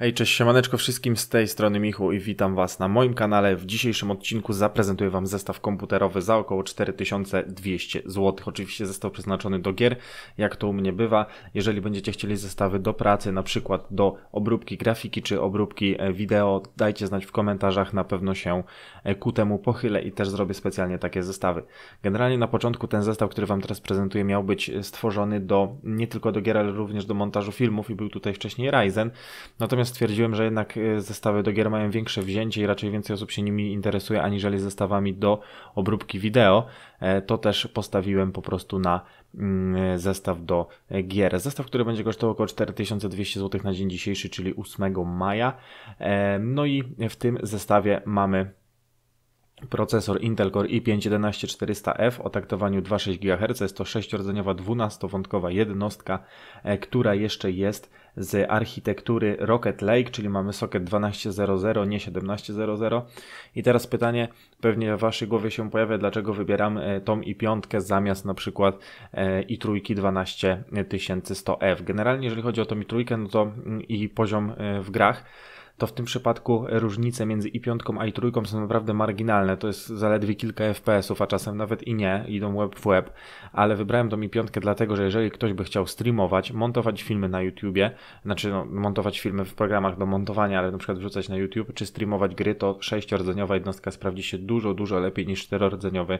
Hej, cześć, siemaneczko wszystkim z tej strony Michu i witam Was na moim kanale. W dzisiejszym odcinku zaprezentuję Wam zestaw komputerowy za około 4200 zł. Oczywiście zestaw przeznaczony do gier, jak to u mnie bywa. Jeżeli będziecie chcieli zestawy do pracy, na przykład do obróbki grafiki czy obróbki e, wideo, dajcie znać w komentarzach, na pewno się e, ku temu pochylę i też zrobię specjalnie takie zestawy. Generalnie na początku ten zestaw, który Wam teraz prezentuję, miał być e, stworzony do, nie tylko do gier, ale również do montażu filmów i był tutaj wcześniej Ryzen. Natomiast stwierdziłem, że jednak e, zestawy do gier mają większe wzięcie i raczej więcej osób się nimi interesuje aniżeli zestawami do obróbki wideo, e, to też postawiłem po prostu na mm, e, zestaw do gier. Zestaw, który będzie kosztował około 4200 zł na dzień dzisiejszy, czyli 8 maja. No i w tym zestawie mamy Procesor Intel Core i5-11400F o taktowaniu 2,6 GHz jest to sześciordzeniowa dwunasto wątkowa jednostka, e, która jeszcze jest z architektury Rocket Lake, czyli mamy socket 12.00, nie 17.00. I teraz pytanie pewnie w Waszej głowie się pojawia, dlaczego wybieram e, tą i piątkę zamiast na przykład e, i trójki 12100F. Generalnie jeżeli chodzi o tą i trójkę, no to mm, i poziom w grach, to w tym przypadku różnice między i piątką a i trójką są naprawdę marginalne. To jest zaledwie kilka FPS-ów, a czasem nawet i nie, idą web w web. Ale wybrałem tą i piątkę dlatego, że jeżeli ktoś by chciał streamować, montować filmy na YouTubie, znaczy no, montować filmy w programach do montowania, ale na przykład wrzucać na YouTube, czy streamować gry, to sześciordzeniowa jednostka sprawdzi się dużo, dużo lepiej niż czterordzeniowy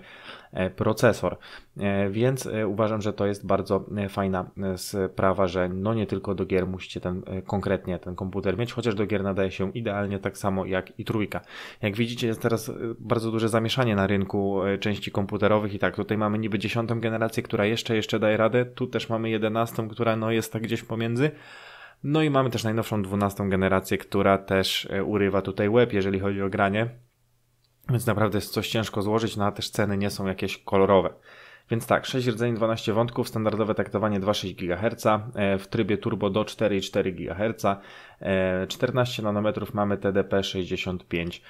e, procesor. E, więc e, uważam, że to jest bardzo fajna sprawa, że no nie tylko do gier musicie ten konkretnie ten komputer mieć, chociaż do gier nadaje się idealnie tak samo jak i trójka. Jak widzicie, jest teraz e, bardzo duże zamieszanie na rynku e, części komputerowych i tak, tutaj mamy niby dziesiątą generację, która jeszcze, jeszcze daje radę, tu też mamy jedenastą, która no jest tak gdzieś pomiędzy, no i mamy też najnowszą dwunastą generację, która też e, urywa tutaj łeb, jeżeli chodzi o granie. Więc naprawdę jest coś ciężko złożyć, no a też ceny nie są jakieś kolorowe. Więc tak, 6 rdzeni, 12 wątków, standardowe taktowanie 2,6 GHz, e, w trybie turbo do 4,4 GHz, 14 nanometrów mamy TDP 65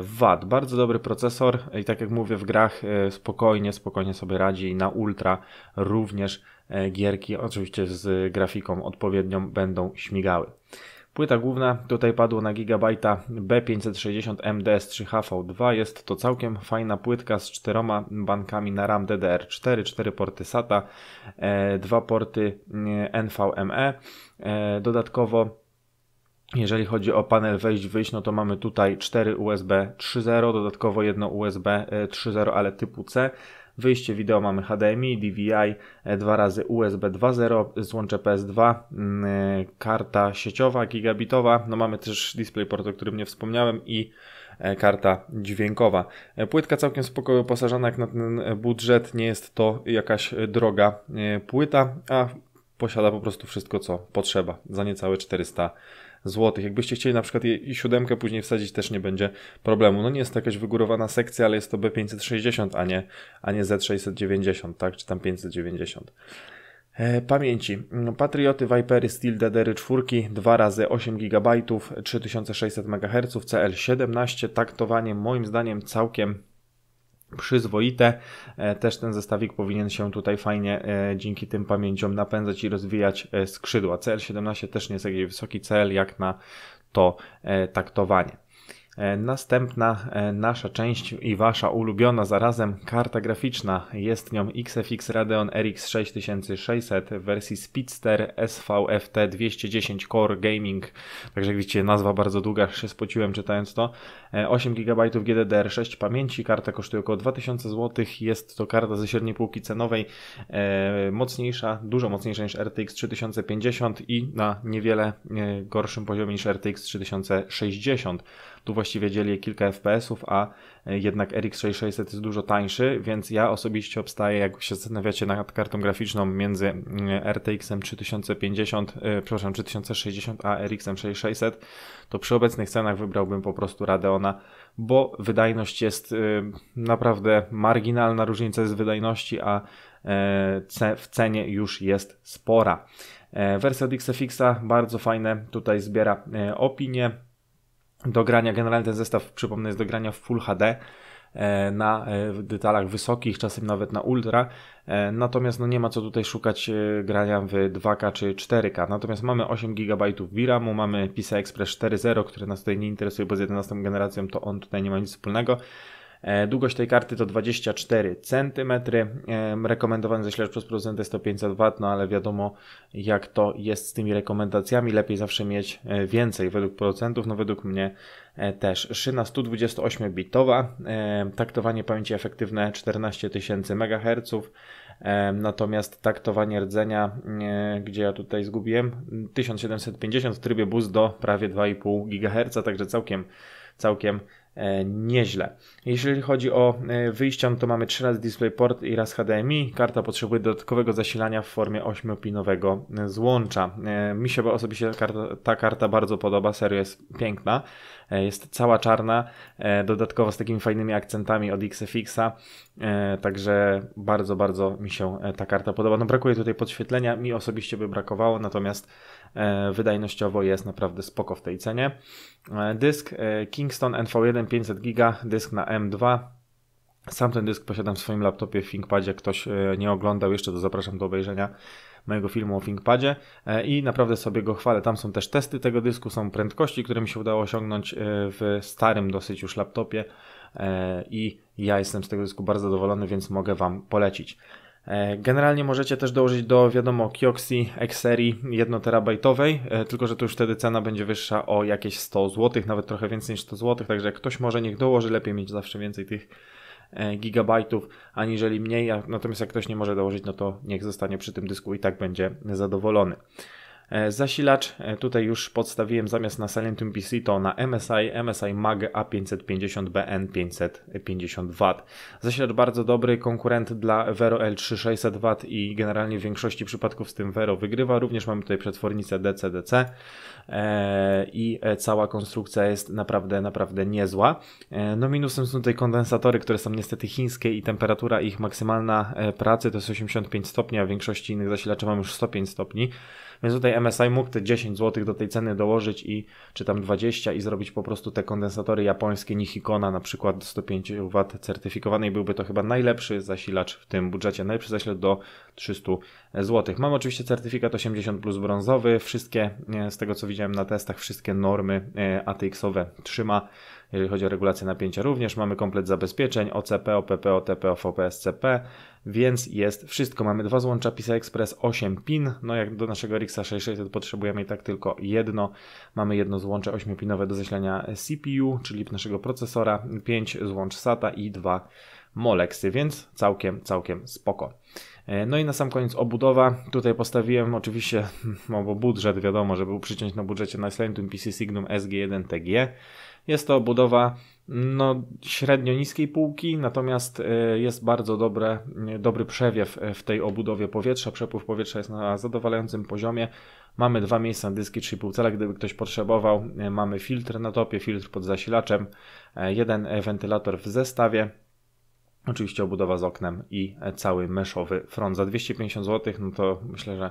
W. Bardzo dobry procesor i tak jak mówię w grach e, spokojnie, spokojnie sobie radzi i na ultra również e, gierki oczywiście z grafiką odpowiednią będą śmigały. Płyta główna tutaj padło na gigabajta B560 MDS3HV2. Jest to całkiem fajna płytka z czteroma bankami na RAM DDR4, 4 porty SATA, e, dwa porty mm, NVMe. E, dodatkowo jeżeli chodzi o panel wejść-wyjść, no to mamy tutaj 4 USB 3.0, dodatkowo jedno USB 3.0, e, ale typu C. Wyjście wideo mamy HDMI, DVI, e, dwa razy USB 2.0, złącze PS2, mm, e, karta sieciowa, gigabitowa. No mamy też DisplayPort, o którym nie wspomniałem i e, karta dźwiękowa. Płytka całkiem spoko wyposażona jak na ten budżet, nie jest to jakaś droga płyta, a posiada po prostu wszystko co potrzeba za niecałe 400 złotych. Jakbyście chcieli na przykład i siódemkę później wsadzić, też nie będzie problemu. No nie jest to jakaś wygórowana sekcja, ale jest to B560, a nie, a nie Z690, tak? Czy tam 590. E, pamięci. No, Patrioty Vipery Steel DDR4 2 razy 8 GB 3600 MHz CL17 taktowanie moim zdaniem całkiem przyzwoite. E, też ten zestawik powinien się tutaj fajnie e, dzięki tym pamięciom napędzać i rozwijać e, skrzydła. CL17 też nie jest jakiś wysoki cel jak na to taktowanie. E, następna e, nasza część i wasza ulubiona zarazem karta graficzna jest nią XFX Radeon RX 6600 w wersji Speedster SVFT 210 Core Gaming. Także jak widzicie nazwa bardzo długa, się spociłem czytając to. 8 GB GDDR6 pamięci, karta kosztuje około 2000 zł. Jest to karta ze średniej półki cenowej, e, mocniejsza, dużo mocniejsza niż RTX 3050 i na niewiele gorszym poziomie niż RTX 3060. Tu właściwie dzieli kilka FPS-ów, a e, jednak RX 6600 jest dużo tańszy, więc ja osobiście obstaję, jak się zastanawiacie nad kartą graficzną między mm, RTX 3050, e, przepraszam, 3060 a RX 6600, to przy obecnych cenach wybrałbym po prostu Radeona, bo wydajność jest e, naprawdę marginalna, różnica jest wydajności, a w cenie już jest spora. Wersja od XFX bardzo fajne tutaj zbiera opinie do grania. Generalnie ten zestaw, przypomnę, jest do grania w Full HD e, na e, detalach wysokich, czasem nawet na ultra. E, natomiast no nie ma co tutaj szukać grania w 2K czy 4K. Natomiast mamy 8 GB VRAMu, mamy PCI Express 4.0, który nas tutaj nie interesuje, bo z 11 generacją to on tutaj nie ma nic wspólnego. E, długość tej karty to 24 cm. E, rekomendowany zasilacz przez producenta jest to 500 W, no ale wiadomo jak to jest z tymi rekomendacjami. Lepiej zawsze mieć e, więcej według producentów, no według mnie też. Szyna 128-bitowa, taktowanie pamięci efektywne 14 tysięcy MHz. Natomiast taktowanie rdzenia, gdzie ja tutaj zgubiłem, 1750 w trybie bus do prawie 2,5 GHz, także całkiem, całkiem E, nieźle. Jeżeli chodzi o e, wyjścia, no to mamy 3 razy DisplayPort i raz HDMI. Karta potrzebuje dodatkowego zasilania w formie 8-pinowego e, złącza. Mi się osobiście ta karta, ta karta bardzo podoba, serio jest piękna. E, jest cała czarna, e, dodatkowo z takimi fajnymi akcentami od XFX-a. E, także bardzo, bardzo mi się ta karta podoba. No brakuje tutaj podświetlenia, mi osobiście by brakowało, natomiast wydajnościowo jest naprawdę spoko w tej cenie. Dysk Kingston NV1 500 GB, dysk na M2 sam ten dysk posiadam w swoim laptopie w ThinkPadzie. Ktoś e, nie oglądał jeszcze, to zapraszam do obejrzenia mojego filmu o ThinkPadzie e, i naprawdę sobie go chwalę. Tam są też testy tego dysku, są prędkości, które mi się udało osiągnąć e, w starym dosyć już laptopie i ja jestem z tego dysku bardzo zadowolony, więc mogę Wam polecić. Generalnie możecie też dołożyć do wiadomo Kioxi serii 1 terabajtowej, tylko że tu już wtedy cena będzie wyższa o jakieś 100 zł, nawet trochę więcej niż 100 zł, także jak ktoś może niech dołoży, lepiej mieć zawsze więcej tych E, gigabajtów, aniżeli mniej. Natomiast jak ktoś nie może dołożyć, no to niech zostanie przy tym dysku i tak będzie zadowolony. E, zasilacz e, tutaj już podstawiłem zamiast na Salientum PC to na MSI, MSI MAG A550BN 550W. Zasilacz bardzo dobry, konkurent dla Vero L3 600W i generalnie w większości przypadków z tym Vero wygrywa. Również mamy tutaj przetwornicę DCDC e, i cała konstrukcja jest naprawdę, naprawdę niezła. No minusem są tutaj kondensatory, które są niestety chińskie i temperatura ich maksymalna pracy to jest 85 stopni, a w większości innych zasilaczy mam już 105 stopni. Więc tutaj MSI mógł te 10 zł do tej ceny dołożyć i czy tam 20 i zrobić po prostu te kondensatory japońskie Nihikona na przykład 105 W certyfikowanej byłby to chyba najlepszy zasilacz w tym budżecie, najlepszy zasilacz do 300 zł. Mam oczywiście certyfikat 80 plus brązowy, wszystkie e, z tego co widziałem na testach, wszystkie normy e, ATX-owe trzyma jeżeli chodzi o regulację napięcia również. Mamy komplet zabezpieczeń OCP, OPP, OTP, OFOP, SCP, więc jest wszystko. Mamy dwa złącza PISA Express, 8 pin, no jak do naszego RIXA 6600 potrzebujemy i tak tylko jedno. Mamy jedno złącze 8-pinowe do zasilania CPU, czyli naszego procesora, 5 złącz SATA i dwa Molexy, więc całkiem, całkiem spoko. E, no i na sam koniec obudowa. Tutaj postawiłem oczywiście, no bo budżet wiadomo, żeby przyciąć na budżecie na Slentum PC Signum SG1 TG. Jest to obudowa no, średnio niskiej półki, natomiast e, jest bardzo dobre, e, dobry przewiew e, w tej obudowie powietrza. Przepływ powietrza jest na zadowalającym poziomie. Mamy dwa miejsca na dyski 3,5 cala, gdyby ktoś potrzebował. Mamy filtr na topie, filtr pod zasilaczem, jeden wentylator w zestawie. Oczywiście obudowa z oknem i cały meszowy front. Za 250 zł, no to myślę, że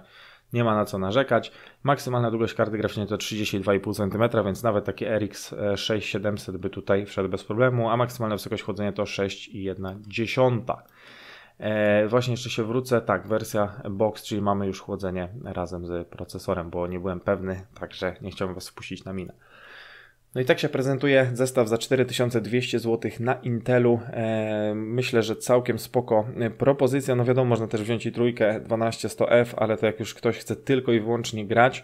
nie ma na co narzekać. Maksymalna długość karty graficznej to 32,5 cm, więc nawet taki RX 6700 e, by tutaj wszedł bez problemu, a maksymalna wysokość chłodzenia to 6,1. E, właśnie jeszcze się wrócę, tak, wersja box, czyli mamy już chłodzenie razem z procesorem, bo nie byłem pewny, także nie chciałbym Was wpuścić na minę. No i tak się prezentuje zestaw za 4200 zł na Intelu. E, myślę, że całkiem spoko e, propozycja. No wiadomo, można też wziąć i trójkę 12100F, ale to jak już ktoś chce tylko i wyłącznie grać,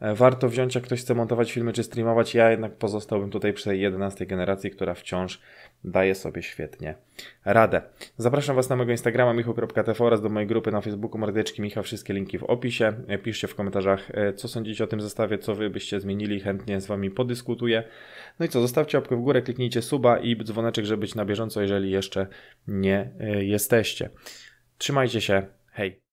E, warto wziąć, jak ktoś chce montować filmy czy streamować. Ja jednak pozostałbym tutaj przy tej 11 generacji, która wciąż daje sobie świetnie radę. Zapraszam Was na mojego Instagrama michu.tv oraz do mojej grupy na Facebooku Mordeczki Micha. Wszystkie linki w opisie. E, piszcie w komentarzach, e, co sądzicie o tym zestawie, co Wy byście zmienili. Chętnie z Wami podyskutuję. No i co, zostawcie łapkę w górę, kliknijcie suba i dzwoneczek, żeby być na bieżąco, jeżeli jeszcze nie jesteście. Trzymajcie się. Hej!